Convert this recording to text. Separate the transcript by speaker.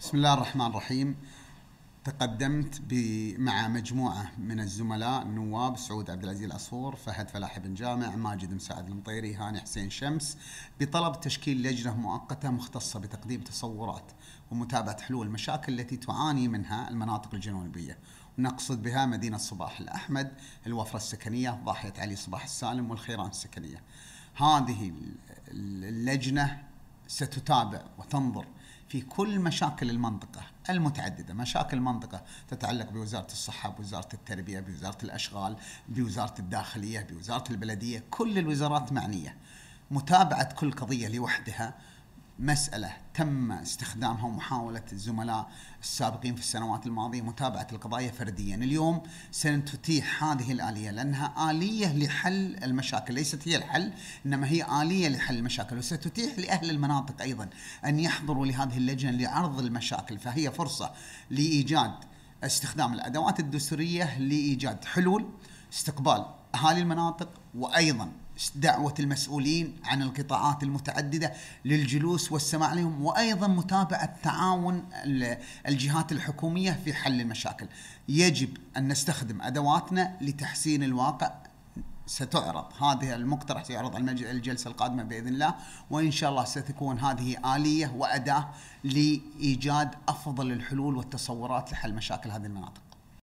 Speaker 1: بسم الله الرحمن الرحيم تقدمت مع مجموعة من الزملاء النواب سعود عبد العزيز العصفور، فهد فلاح بن جامع ماجد مساعد المطيري هاني حسين شمس بطلب تشكيل لجنة مؤقتة مختصة بتقديم تصورات ومتابعة حلول المشاكل التي تعاني منها المناطق الجنوبية نقصد بها مدينة صباح الأحمد الوفرة السكنية ضاحية علي صباح السالم والخيران السكنية هذه اللجنة ستتابع وتنظر في كل مشاكل المنطقة المتعددة مشاكل المنطقة تتعلق بوزارة الصحة بوزارة التربية بوزارة الأشغال بوزارة الداخلية بوزارة البلدية كل الوزارات معنية متابعة كل قضية لوحدها مسألة تم استخدامها ومحاولة الزملاء السابقين في السنوات الماضية متابعة القضايا فرديا اليوم سنتتيح هذه الآلية لأنها آلية لحل المشاكل ليست هي الحل إنما هي آلية لحل المشاكل وستتيح لأهل المناطق أيضا أن يحضروا لهذه اللجنة لعرض المشاكل فهي فرصة لإيجاد استخدام الأدوات الدستورية لإيجاد حلول استقبال أهالي المناطق وأيضا دعوة المسؤولين عن القطاعات المتعددة للجلوس والسماع لهم وأيضا متابعة تعاون الجهات الحكومية في حل المشاكل يجب أن نستخدم أدواتنا لتحسين الواقع ستعرض هذه المقترح سيعرض على الجلسة القادمة بإذن الله وإن شاء الله ستكون هذه آلية وأداة لإيجاد أفضل الحلول والتصورات لحل مشاكل هذه المناطق